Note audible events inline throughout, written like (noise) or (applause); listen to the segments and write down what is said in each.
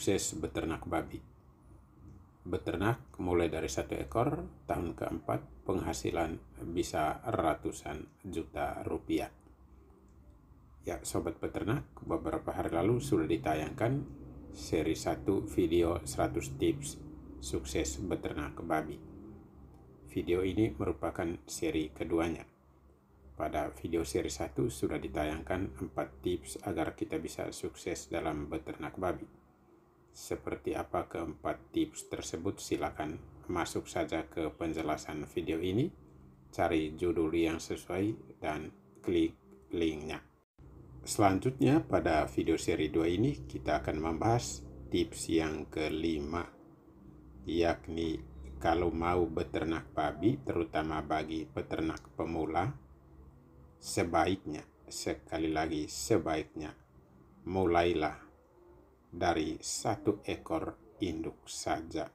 sukses beternak babi. Beternak mulai dari satu ekor, tahun keempat penghasilan bisa ratusan juta rupiah. Ya, sobat peternak, beberapa hari lalu sudah ditayangkan seri 1 video 100 tips sukses beternak babi. Video ini merupakan seri keduanya. Pada video seri 1 sudah ditayangkan 4 tips agar kita bisa sukses dalam beternak babi. Seperti apa keempat tips tersebut? Silakan masuk saja ke penjelasan video ini, cari judul yang sesuai dan klik linknya. Selanjutnya pada video seri 2 ini kita akan membahas tips yang kelima yakni kalau mau beternak babi terutama bagi peternak pemula sebaiknya sekali lagi sebaiknya mulailah dari satu ekor induk saja.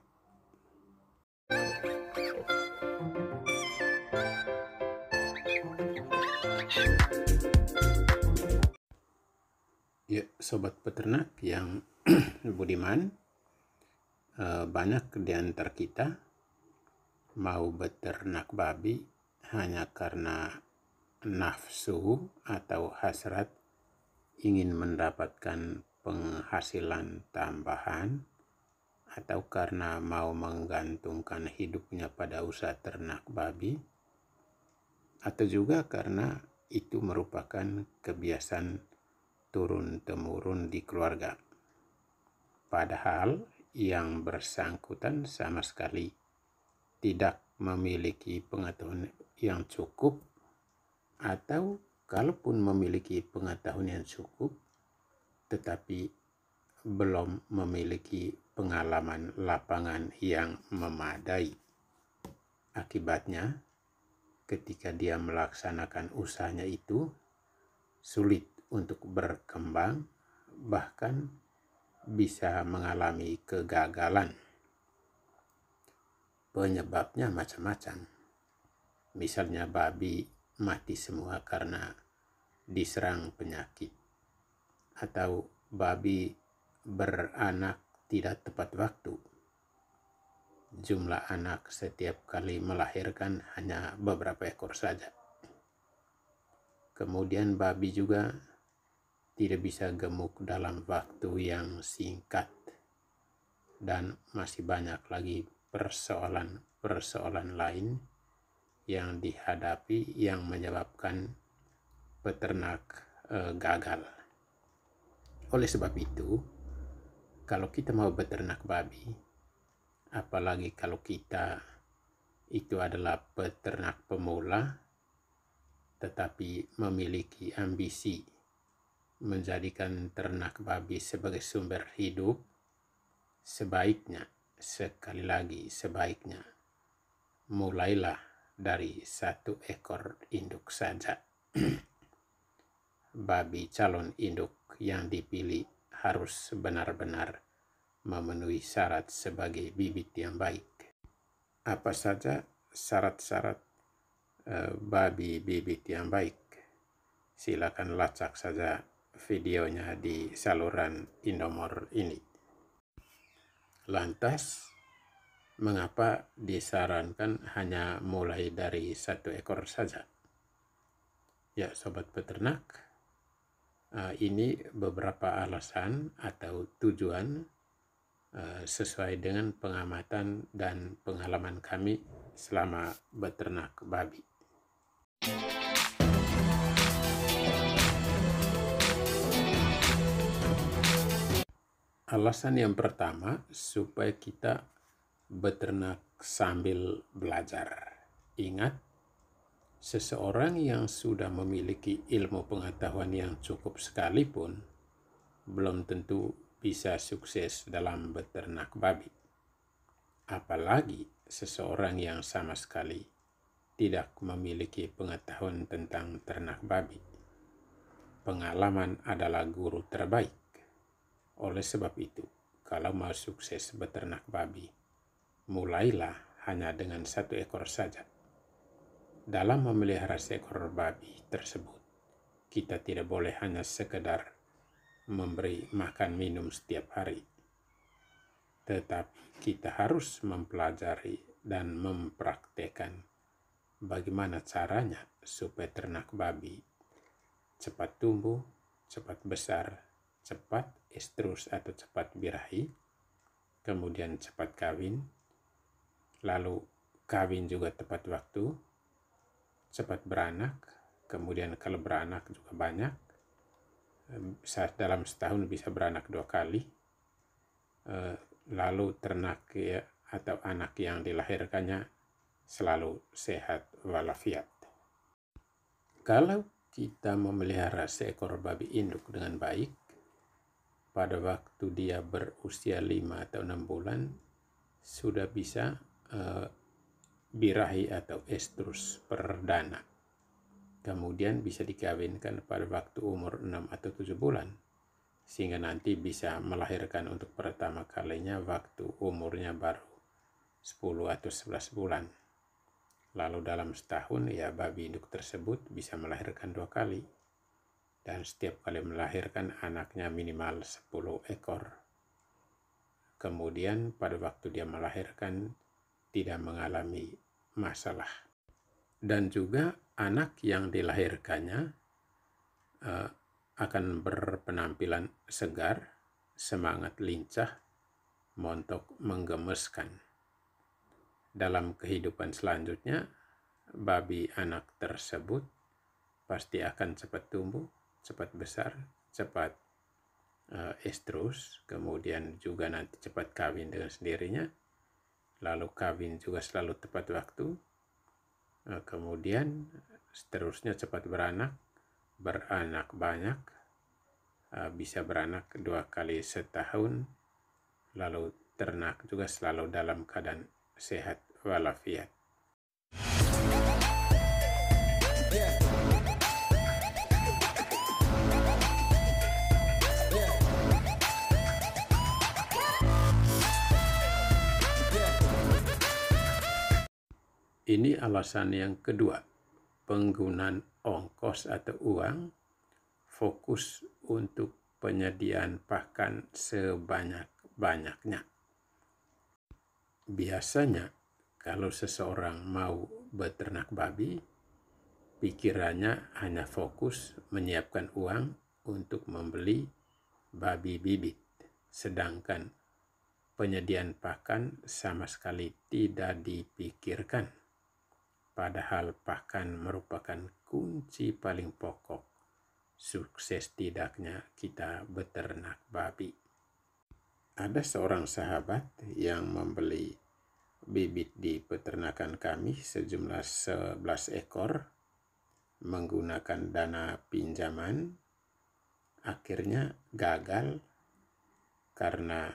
Ya, sobat peternak yang (clears throat) budiman, eh, banyak di antar kita mau beternak babi hanya karena nafsu atau hasrat ingin mendapatkan penghasilan tambahan atau karena mau menggantungkan hidupnya pada usaha ternak babi atau juga karena itu merupakan kebiasaan turun-temurun di keluarga. Padahal yang bersangkutan sama sekali tidak memiliki pengetahuan yang cukup atau kalaupun memiliki pengetahuan yang cukup tetapi belum memiliki pengalaman lapangan yang memadai. Akibatnya, ketika dia melaksanakan usahanya itu, sulit untuk berkembang, bahkan bisa mengalami kegagalan. Penyebabnya macam-macam. Misalnya babi mati semua karena diserang penyakit atau babi beranak tidak tepat waktu. Jumlah anak setiap kali melahirkan hanya beberapa ekor saja. Kemudian babi juga tidak bisa gemuk dalam waktu yang singkat dan masih banyak lagi persoalan-persoalan lain yang dihadapi yang menyebabkan peternak eh, gagal. Oleh sebab itu, kalau kita mau beternak babi, apalagi kalau kita itu adalah peternak pemula, tetapi memiliki ambisi menjadikan ternak babi sebagai sumber hidup, sebaiknya, sekali lagi sebaiknya, mulailah dari satu ekor induk saja. (clears throat) babi calon induk yang dipilih harus benar-benar memenuhi syarat sebagai bibit yang baik. Apa saja syarat-syarat eh, babi bibit yang baik? Silakan lacak saja videonya di saluran Indomor ini. Lantas, mengapa disarankan hanya mulai dari satu ekor saja? Ya, sobat peternak, Eh, ini beberapa alasan atau tujuan eh, sesuai dengan pengamatan dan pengalaman kami selama beternak babi. Alasan yang pertama, supaya kita beternak sambil belajar. Ingat, seseorang yang sudah memiliki ilmu pengetahuan yang cukup sekalipun belum tentu bisa sukses dalam beternak babi. Apalagi seseorang yang sama sekali tidak memiliki pengetahuan tentang ternak babi. Pengalaman adalah guru terbaik. Oleh sebab itu, kalau mau sukses beternak babi, mulailah hanya dengan satu ekor saja. Dalam memelihara seekor babi tersebut, kita tidak boleh hanya sekedar memberi makan minum setiap hari, tetapi kita harus mempelajari dan mempraktekkan bagaimana caranya supaya ternak babi cepat tumbuh, cepat besar, cepat estrus atau cepat birahi, kemudian cepat kawin, lalu kawin juga tepat waktu, cepat beranak, kemudian kalau beranak juga banyak, bisa eh, dalam setahun bisa beranak dua kali, eh, lalu ternak ya, atau anak yang dilahirkannya selalu sehat walafiat. Kalau kita memelihara seekor babi induk dengan baik, pada waktu dia berusia 5 atau 6 bulan, sudah bisa uh, birahi atau estrus perdana. Kemudian bisa dikawinkan pada waktu umur 6 atau 7 bulan, sehingga nanti bisa melahirkan untuk pertama kalinya waktu umurnya baru 10 atau 11 bulan. Lalu dalam setahun ya babi induk tersebut bisa melahirkan dua kali. Dan setiap kali melahirkan anaknya minimal 10 ekor. Kemudian pada waktu dia melahirkan tidak mengalami masalah. Dan juga anak yang dilahirkannya uh, akan berpenampilan segar, semangat lincah, montok menggemeskan. Dalam kehidupan selanjutnya, babi anak tersebut pasti akan cepat tumbuh, cepat besar, cepat uh, estrus, kemudian juga nanti cepat kawin dengan sendirinya, lalu kawin juga selalu tepat waktu, eh, kemudian seterusnya cepat beranak, beranak banyak, eh, bisa beranak dua kali setahun, lalu ternak juga selalu dalam keadaan sehat walafiat. Ini alasan yang kedua, penggunaan ongkos atau uang fokus untuk penyediaan pakan sebanyak-banyaknya. Biasanya, kalau seseorang mau beternak babi, pikirannya hanya fokus menyiapkan uang untuk membeli babi bibit, sedangkan penyediaan pakan sama sekali tidak dipikirkan padahal bahkan merupakan kunci paling pokok sukses tidaknya kita beternak babi. Ada seorang sahabat yang membeli bibit di peternakan kami sejumlah 11 ekor menggunakan dana pinjaman akhirnya gagal karena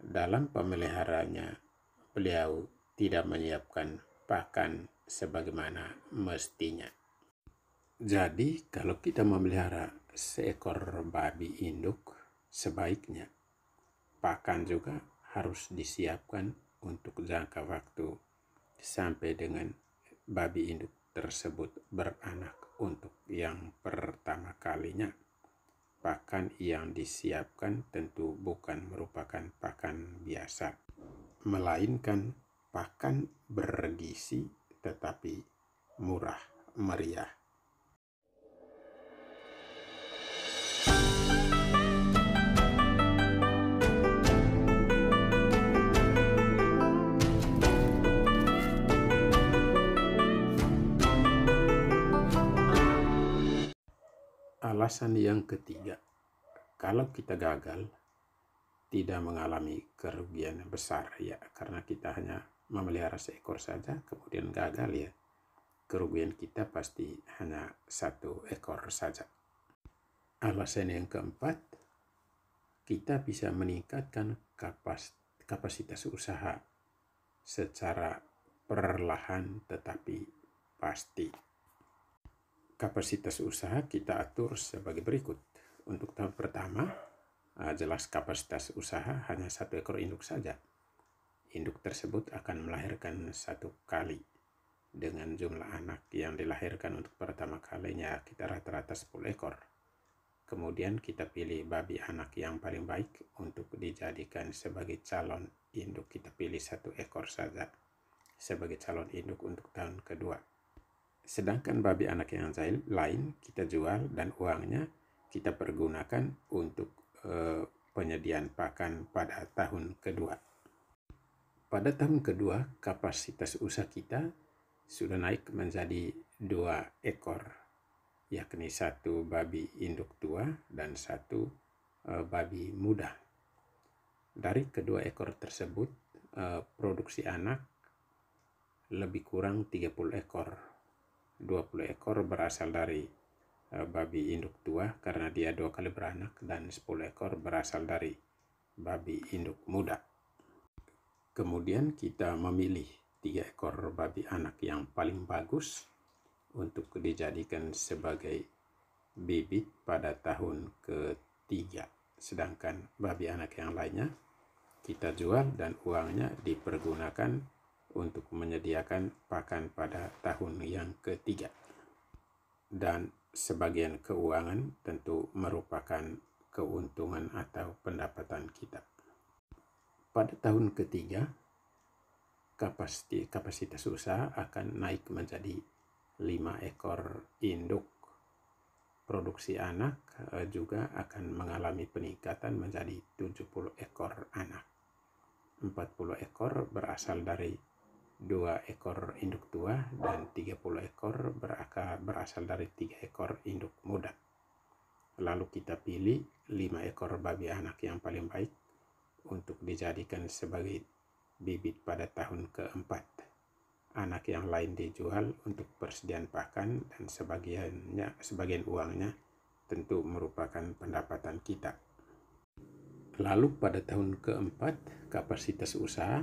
dalam pemeliharaannya beliau tidak menyiapkan bahkan sebagaimana mestinya. Jadi kalau kita memelihara seekor babi induk sebaiknya pakan juga harus disiapkan untuk jangka waktu sampai dengan babi induk tersebut beranak untuk yang pertama kalinya. Pakan yang disiapkan tentu bukan merupakan pakan biasa, melainkan pakan bergisi tetapi murah meriah. Alasan yang ketiga, kalau kita gagal, tidak mengalami kerugian besar ya karena kita hanya memelihara seekor saja kemudian gagal ya kerugian kita pasti hanya satu ekor saja. Alasan yang keempat, kita bisa meningkatkan kapas, kapasitas usaha secara perlahan tetapi pasti. Kapasitas usaha kita atur sebagai berikut. Untuk tahap pertama, eh, jelas kapasitas usaha hanya satu ekor induk saja induk tersebut akan melahirkan satu kali dengan jumlah anak yang dilahirkan untuk pertama kalinya kita rata-rata 10 ekor. Kemudian kita pilih babi anak yang paling baik untuk dijadikan sebagai calon induk. Kita pilih satu ekor saja sebagai calon induk untuk tahun kedua. Sedangkan babi anak yang lain kita jual dan uangnya kita pergunakan untuk e, penyediaan pakan pada tahun kedua pada tahun kedua kapasitas usaha kita sudah naik menjadi dua ekor, yakni satu babi induk tua dan satu e, babi muda. Dari kedua ekor tersebut, e, produksi anak lebih kurang 30 ekor. 20 ekor berasal dari e, babi induk tua karena dia dua kali beranak dan 10 ekor berasal dari babi induk muda. Kemudian kita memilih tiga ekor babi anak yang paling bagus untuk dijadikan sebagai bibit pada tahun ketiga. Sedangkan babi anak yang lainnya kita jual dan uangnya dipergunakan untuk menyediakan pakan pada tahun yang ketiga. Dan sebagian keuangan tentu merupakan keuntungan atau pendapatan kita pada tahun ketiga kapasitas, kapasitas usaha akan naik menjadi 5 ekor induk. Produksi anak eh, juga akan mengalami peningkatan menjadi 70 ekor anak. 40 ekor berasal dari dua ekor induk tua dan 30 ekor berasal dari tiga ekor induk muda. Lalu kita pilih 5 ekor babi anak yang paling baik untuk dijadikan sebagai bibit pada tahun keempat. Anak yang lain dijual untuk persediaan pakan dan sebagiannya sebagian uangnya tentu merupakan pendapatan kita. Lalu pada tahun keempat, kapasitas usaha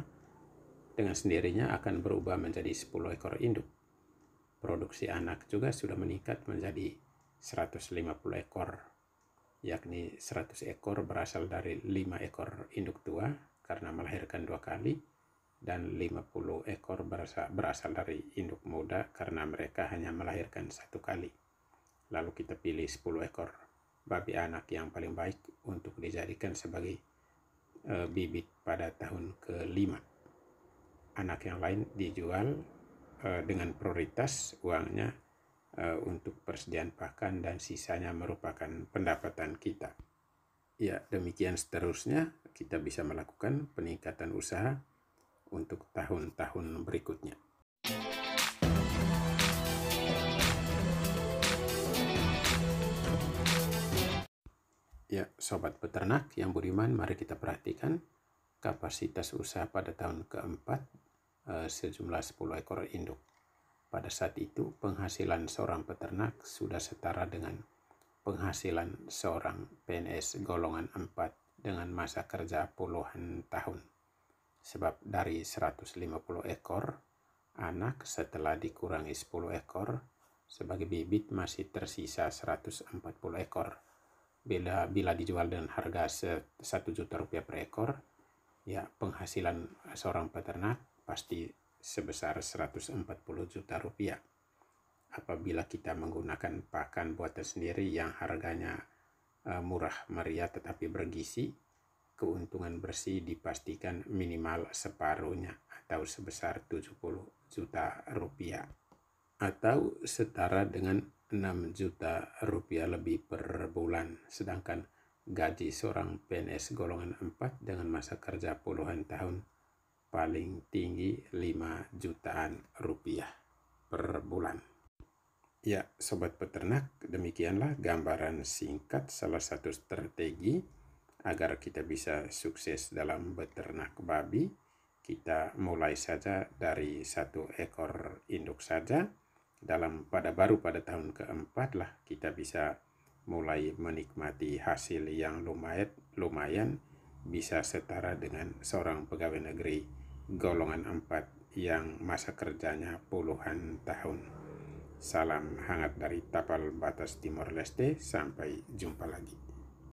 dengan sendirinya akan berubah menjadi 10 ekor induk. Produksi anak juga sudah meningkat menjadi 150 ekor yakni 100 ekor berasal dari 5 ekor induk tua karena melahirkan dua kali dan 50 ekor berasal, berasal dari induk muda karena mereka hanya melahirkan satu kali. Lalu kita pilih 10 ekor babi anak yang paling baik untuk dijadikan sebagai e, bibit pada tahun kelima. Anak yang lain dijual e, dengan prioritas uangnya Eh, untuk persediaan pakan dan sisanya merupakan pendapatan kita. Ya, demikian seterusnya kita bisa melakukan peningkatan usaha untuk tahun-tahun berikutnya. Ya, sobat peternak yang budiman, mari kita perhatikan kapasitas usaha pada tahun keempat eh, sejumlah 10 ekor induk. Pada saat itu, penghasilan seorang peternak sudah setara dengan penghasilan seorang PNS golongan 4 dengan masa kerja puluhan tahun. Sebab dari 150 ekor, anak setelah dikurangi 10 ekor, sebagai bibit masih tersisa 140 ekor. Bila, bila dijual dengan harga 1 juta rupiah per ekor, ya penghasilan seorang peternak pasti sebesar 140 juta rupiah. Apabila kita menggunakan pakan buatan sendiri yang harganya eh, murah meriah tetapi bergizi, keuntungan bersih dipastikan minimal separuhnya atau sebesar 70 juta rupiah atau setara dengan 6 juta rupiah lebih per bulan sedangkan gaji seorang PNS golongan 4 dengan masa kerja puluhan tahun paling tinggi 5 jutaan rupiah per bulan. Ya, sobat peternak, demikianlah gambaran singkat salah satu strategi agar kita bisa sukses dalam beternak babi. Kita mulai saja dari satu ekor induk saja. Dalam pada baru pada tahun keempat lah kita bisa mulai menikmati hasil yang lumayan lumayan bisa setara dengan seorang pegawai negeri golongan 4 yang masa kerjanya puluhan tahun. Salam hangat dari Tapal Batas Timor Leste, sampai jumpa lagi.